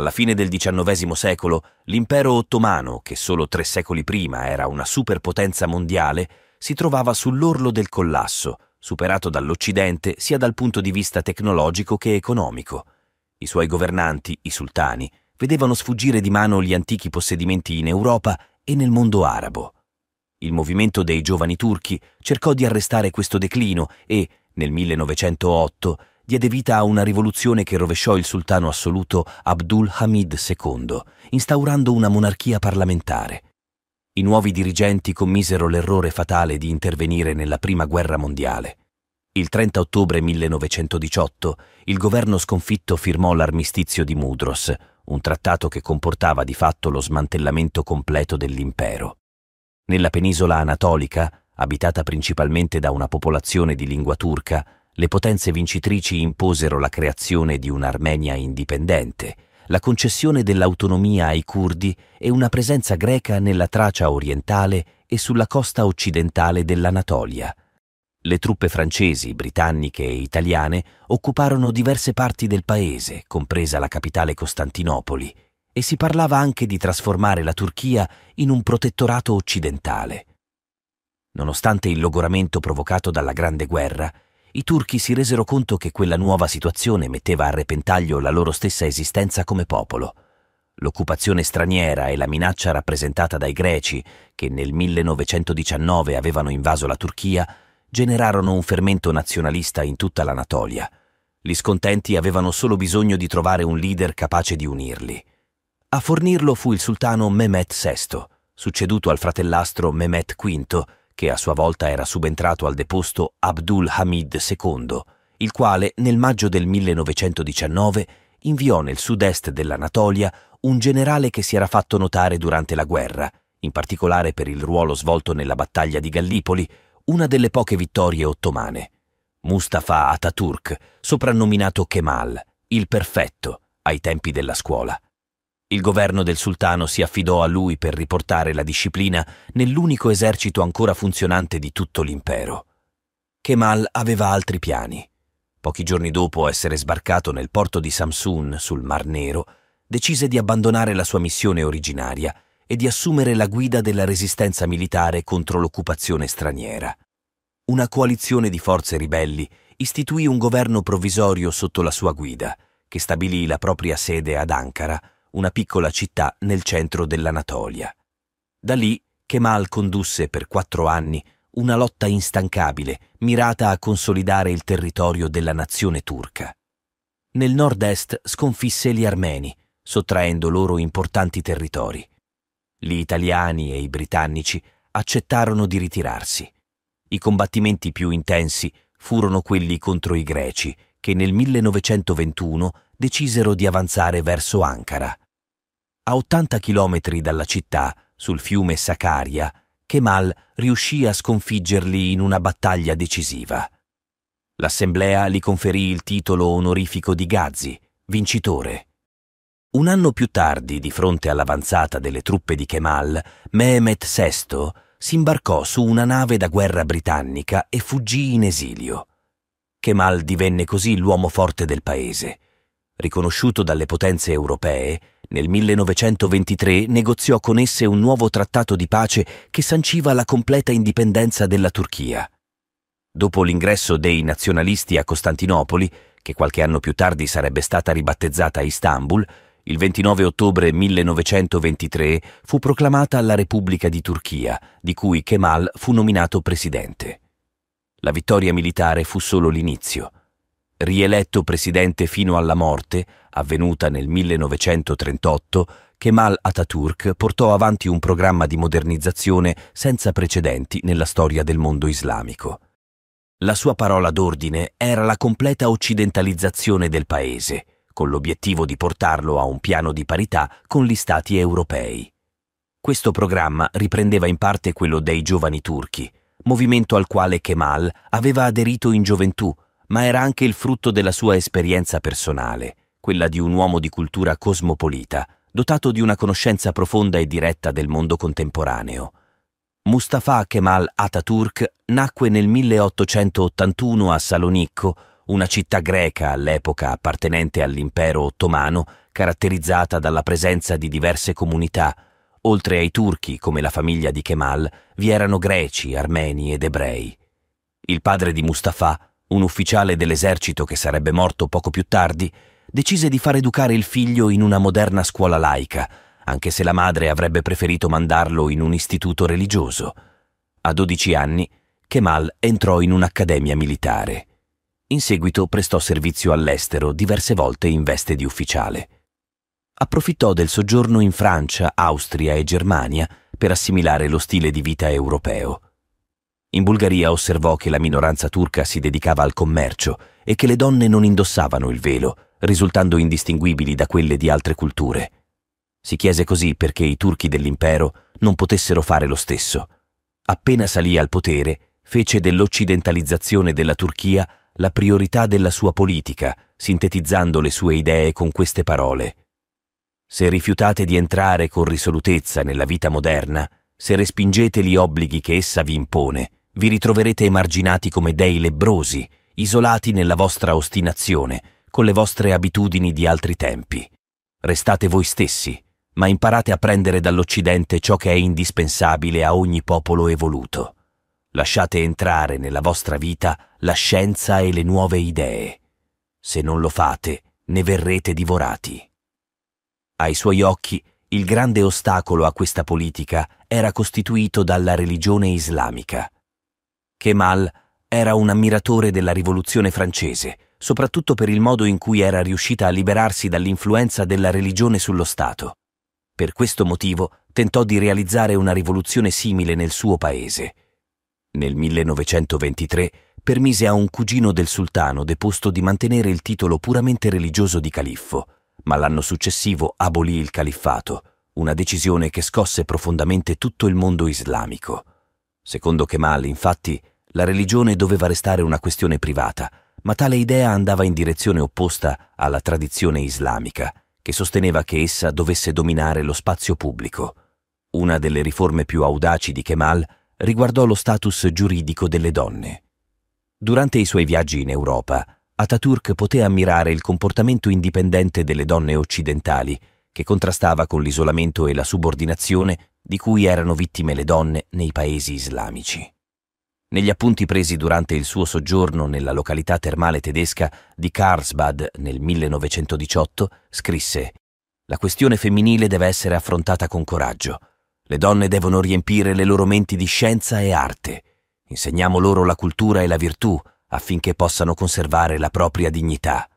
Alla fine del XIX secolo, l'impero ottomano, che solo tre secoli prima era una superpotenza mondiale, si trovava sull'orlo del collasso, superato dall'Occidente sia dal punto di vista tecnologico che economico. I suoi governanti, i sultani, vedevano sfuggire di mano gli antichi possedimenti in Europa e nel mondo arabo. Il movimento dei giovani turchi cercò di arrestare questo declino e, nel 1908, diede vita a una rivoluzione che rovesciò il sultano assoluto Abdul Hamid II, instaurando una monarchia parlamentare. I nuovi dirigenti commisero l'errore fatale di intervenire nella Prima Guerra Mondiale. Il 30 ottobre 1918 il governo sconfitto firmò l'armistizio di Mudros, un trattato che comportava di fatto lo smantellamento completo dell'impero. Nella penisola anatolica, abitata principalmente da una popolazione di lingua turca, le potenze vincitrici imposero la creazione di un'Armenia indipendente, la concessione dell'autonomia ai curdi e una presenza greca nella Tracia orientale e sulla costa occidentale dell'Anatolia. Le truppe francesi, britanniche e italiane occuparono diverse parti del paese, compresa la capitale Costantinopoli, e si parlava anche di trasformare la Turchia in un protettorato occidentale. Nonostante il logoramento provocato dalla Grande Guerra, i turchi si resero conto che quella nuova situazione metteva a repentaglio la loro stessa esistenza come popolo. L'occupazione straniera e la minaccia rappresentata dai greci, che nel 1919 avevano invaso la Turchia, generarono un fermento nazionalista in tutta l'Anatolia. Gli scontenti avevano solo bisogno di trovare un leader capace di unirli. A fornirlo fu il sultano Mehmet VI, succeduto al fratellastro Mehmet V, che a sua volta era subentrato al deposto Abdul Hamid II, il quale nel maggio del 1919 inviò nel sud-est dell'Anatolia un generale che si era fatto notare durante la guerra, in particolare per il ruolo svolto nella battaglia di Gallipoli, una delle poche vittorie ottomane. Mustafa Ataturk, soprannominato Kemal, il perfetto, ai tempi della scuola. Il governo del sultano si affidò a lui per riportare la disciplina nell'unico esercito ancora funzionante di tutto l'impero. Kemal aveva altri piani. Pochi giorni dopo essere sbarcato nel porto di Samsun, sul Mar Nero, decise di abbandonare la sua missione originaria e di assumere la guida della resistenza militare contro l'occupazione straniera. Una coalizione di forze ribelli istituì un governo provvisorio sotto la sua guida, che stabilì la propria sede ad Ankara, una piccola città nel centro dell'Anatolia. Da lì Kemal condusse per quattro anni una lotta instancabile mirata a consolidare il territorio della nazione turca. Nel nord-est sconfisse gli armeni, sottraendo loro importanti territori. Gli italiani e i britannici accettarono di ritirarsi. I combattimenti più intensi furono quelli contro i greci, che nel 1921 decisero di avanzare verso Ankara. A 80 chilometri dalla città, sul fiume Sakaria, Kemal riuscì a sconfiggerli in una battaglia decisiva. L'assemblea gli conferì il titolo onorifico di Ghazi, vincitore. Un anno più tardi, di fronte all'avanzata delle truppe di Kemal, Mehmet VI si imbarcò su una nave da guerra britannica e fuggì in esilio. Kemal divenne così l'uomo forte del paese riconosciuto dalle potenze europee, nel 1923 negoziò con esse un nuovo trattato di pace che sanciva la completa indipendenza della Turchia. Dopo l'ingresso dei nazionalisti a Costantinopoli, che qualche anno più tardi sarebbe stata ribattezzata Istanbul, il 29 ottobre 1923 fu proclamata la Repubblica di Turchia, di cui Kemal fu nominato presidente. La vittoria militare fu solo l'inizio rieletto presidente fino alla morte, avvenuta nel 1938, Kemal Atatürk portò avanti un programma di modernizzazione senza precedenti nella storia del mondo islamico. La sua parola d'ordine era la completa occidentalizzazione del paese, con l'obiettivo di portarlo a un piano di parità con gli stati europei. Questo programma riprendeva in parte quello dei giovani turchi, movimento al quale Kemal aveva aderito in gioventù ma era anche il frutto della sua esperienza personale, quella di un uomo di cultura cosmopolita, dotato di una conoscenza profonda e diretta del mondo contemporaneo. Mustafa Kemal Atatürk nacque nel 1881 a Salonicco, una città greca all'epoca appartenente all'impero ottomano, caratterizzata dalla presenza di diverse comunità. Oltre ai turchi, come la famiglia di Kemal, vi erano greci, armeni ed ebrei. Il padre di Mustafa un ufficiale dell'esercito che sarebbe morto poco più tardi, decise di far educare il figlio in una moderna scuola laica, anche se la madre avrebbe preferito mandarlo in un istituto religioso. A 12 anni, Kemal entrò in un'accademia militare. In seguito prestò servizio all'estero diverse volte in veste di ufficiale. Approfittò del soggiorno in Francia, Austria e Germania per assimilare lo stile di vita europeo in Bulgaria osservò che la minoranza turca si dedicava al commercio e che le donne non indossavano il velo, risultando indistinguibili da quelle di altre culture. Si chiese così perché i turchi dell'impero non potessero fare lo stesso. Appena salì al potere, fece dell'occidentalizzazione della Turchia la priorità della sua politica, sintetizzando le sue idee con queste parole. Se rifiutate di entrare con risolutezza nella vita moderna, se respingete gli obblighi che essa vi impone, vi ritroverete emarginati come dei lebbrosi, isolati nella vostra ostinazione, con le vostre abitudini di altri tempi. Restate voi stessi, ma imparate a prendere dall'Occidente ciò che è indispensabile a ogni popolo evoluto. Lasciate entrare nella vostra vita la scienza e le nuove idee. Se non lo fate, ne verrete divorati. Ai suoi occhi, il grande ostacolo a questa politica era costituito dalla religione islamica, Kemal era un ammiratore della rivoluzione francese, soprattutto per il modo in cui era riuscita a liberarsi dall'influenza della religione sullo Stato. Per questo motivo tentò di realizzare una rivoluzione simile nel suo paese. Nel 1923 permise a un cugino del sultano deposto di mantenere il titolo puramente religioso di califfo, ma l'anno successivo abolì il califfato, una decisione che scosse profondamente tutto il mondo islamico. Secondo Kemal, infatti, la religione doveva restare una questione privata, ma tale idea andava in direzione opposta alla tradizione islamica, che sosteneva che essa dovesse dominare lo spazio pubblico. Una delle riforme più audaci di Kemal riguardò lo status giuridico delle donne. Durante i suoi viaggi in Europa, Ataturk poté ammirare il comportamento indipendente delle donne occidentali, che contrastava con l'isolamento e la subordinazione di cui erano vittime le donne nei paesi islamici. Negli appunti presi durante il suo soggiorno nella località termale tedesca di Karlsbad nel 1918, scrisse La questione femminile deve essere affrontata con coraggio. Le donne devono riempire le loro menti di scienza e arte. Insegniamo loro la cultura e la virtù affinché possano conservare la propria dignità.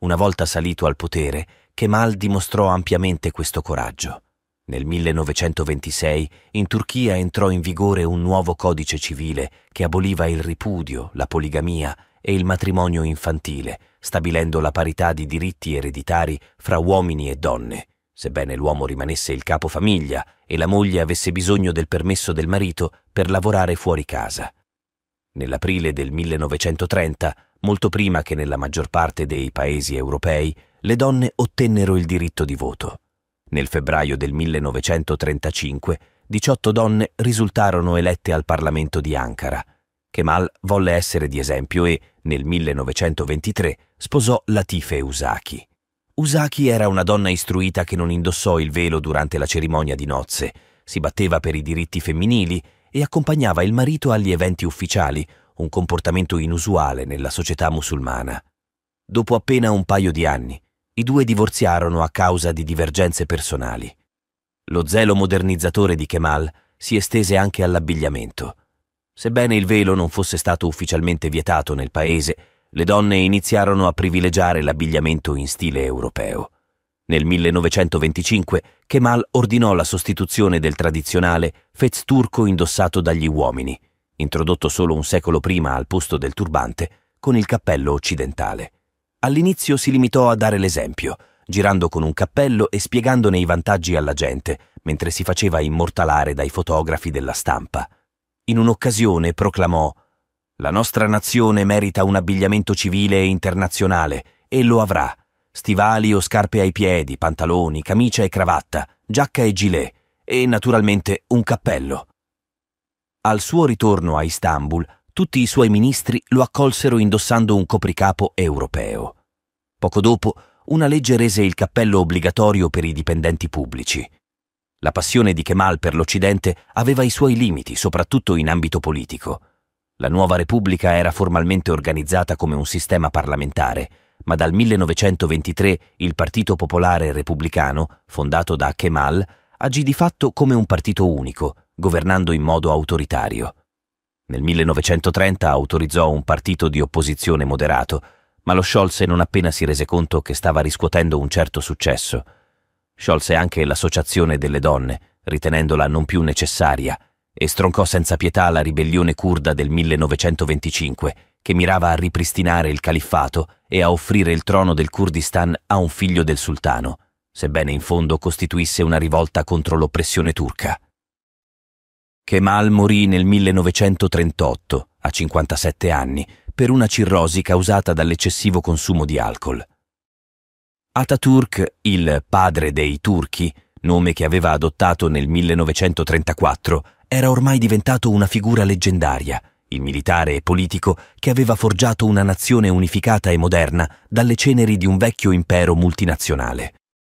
Una volta salito al potere, Kemal dimostrò ampiamente questo coraggio. Nel 1926 in Turchia entrò in vigore un nuovo codice civile che aboliva il ripudio, la poligamia e il matrimonio infantile, stabilendo la parità di diritti ereditari fra uomini e donne. Sebbene l'uomo rimanesse il capo famiglia e la moglie avesse bisogno del permesso del marito per lavorare fuori casa. Nell'aprile del 1930, molto prima che nella maggior parte dei paesi europei, le donne ottennero il diritto di voto. Nel febbraio del 1935 18 donne risultarono elette al Parlamento di Ankara. Kemal volle essere di esempio e, nel 1923, sposò Latife Usaki. Usaki era una donna istruita che non indossò il velo durante la cerimonia di nozze, si batteva per i diritti femminili e accompagnava il marito agli eventi ufficiali, un comportamento inusuale nella società musulmana. Dopo appena un paio di anni, i due divorziarono a causa di divergenze personali. Lo zelo modernizzatore di Kemal si estese anche all'abbigliamento. Sebbene il velo non fosse stato ufficialmente vietato nel paese, le donne iniziarono a privilegiare l'abbigliamento in stile europeo. Nel 1925 Kemal ordinò la sostituzione del tradizionale fez turco indossato dagli uomini, introdotto solo un secolo prima al posto del turbante, con il cappello occidentale. All'inizio si limitò a dare l'esempio, girando con un cappello e spiegandone i vantaggi alla gente, mentre si faceva immortalare dai fotografi della stampa. In un'occasione proclamò La nostra nazione merita un abbigliamento civile e internazionale, e lo avrà. Stivali o scarpe ai piedi, pantaloni, camicia e cravatta, giacca e gilet, e naturalmente un cappello. Al suo ritorno a Istanbul, tutti i suoi ministri lo accolsero indossando un copricapo europeo. Poco dopo, una legge rese il cappello obbligatorio per i dipendenti pubblici. La passione di Kemal per l'Occidente aveva i suoi limiti, soprattutto in ambito politico. La nuova Repubblica era formalmente organizzata come un sistema parlamentare, ma dal 1923 il Partito Popolare Repubblicano, fondato da Kemal, agì di fatto come un partito unico, governando in modo autoritario. Nel 1930 autorizzò un partito di opposizione moderato, ma lo sciolse non appena si rese conto che stava riscuotendo un certo successo. Sciolse anche l'associazione delle donne, ritenendola non più necessaria, e stroncò senza pietà la ribellione curda del 1925, che mirava a ripristinare il califfato e a offrire il trono del Kurdistan a un figlio del sultano, sebbene in fondo costituisse una rivolta contro l'oppressione turca. Kemal morì nel 1938, a 57 anni, per una cirrosi causata dall'eccessivo consumo di alcol. Atatürk, il padre dei turchi, nome che aveva adottato nel 1934, era ormai diventato una figura leggendaria, il militare e politico che aveva forgiato una nazione unificata e moderna dalle ceneri di un vecchio impero multinazionale.